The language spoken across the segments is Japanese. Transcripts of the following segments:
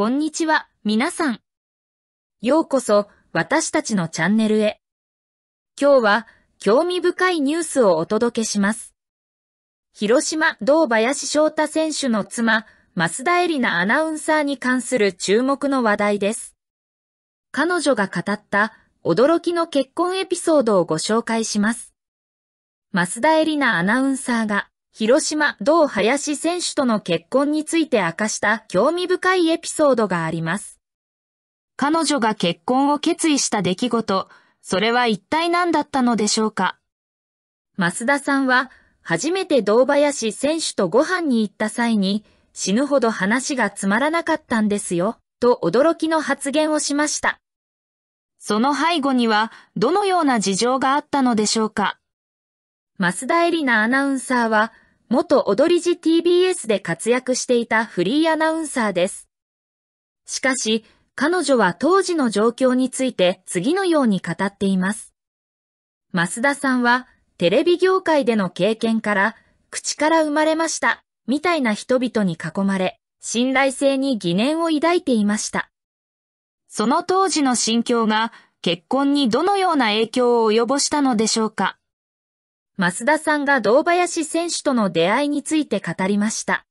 こんにちは、皆さん。ようこそ、私たちのチャンネルへ。今日は、興味深いニュースをお届けします。広島、道林翔太選手の妻、増田絵里なアナウンサーに関する注目の話題です。彼女が語った驚きの結婚エピソードをご紹介します。増田絵里なアナウンサーが広島同林選手との結婚について明かした興味深いエピソードがあります。彼女が結婚を決意した出来事、それは一体何だったのでしょうか増田さんは、初めて堂林選手とご飯に行った際に、死ぬほど話がつまらなかったんですよ、と驚きの発言をしました。その背後には、どのような事情があったのでしょうか増田エリナアナウンサーは、元踊り時 TBS で活躍していたフリーアナウンサーです。しかし、彼女は当時の状況について次のように語っています。増田さんは、テレビ業界での経験から、口から生まれました、みたいな人々に囲まれ、信頼性に疑念を抱いていました。その当時の心境が結婚にどのような影響を及ぼしたのでしょうか増田さんが堂林選手との出会いについて語りました。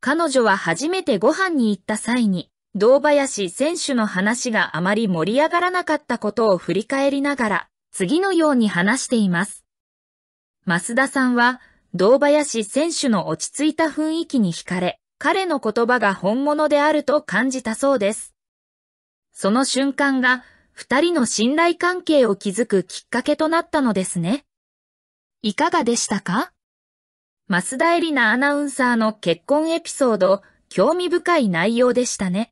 彼女は初めてご飯に行った際に、堂林選手の話があまり盛り上がらなかったことを振り返りながら、次のように話しています。増田さんは、堂林選手の落ち着いた雰囲気に惹かれ、彼の言葉が本物であると感じたそうです。その瞬間が、二人の信頼関係を築くきっかけとなったのですね。いかがでしたか増田エリナアナウンサーの結婚エピソード、興味深い内容でしたね。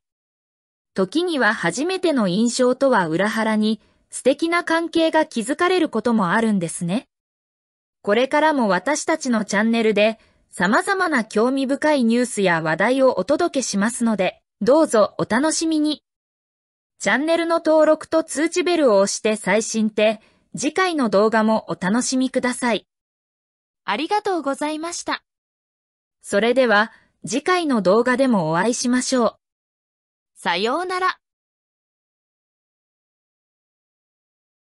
時には初めての印象とは裏腹に、素敵な関係が築かれることもあるんですね。これからも私たちのチャンネルで、様々な興味深いニュースや話題をお届けしますので、どうぞお楽しみに。チャンネルの登録と通知ベルを押して最新って、次回の動画もお楽しみください。ありがとうございました。それでは次回の動画でもお会いしましょう。さようなら。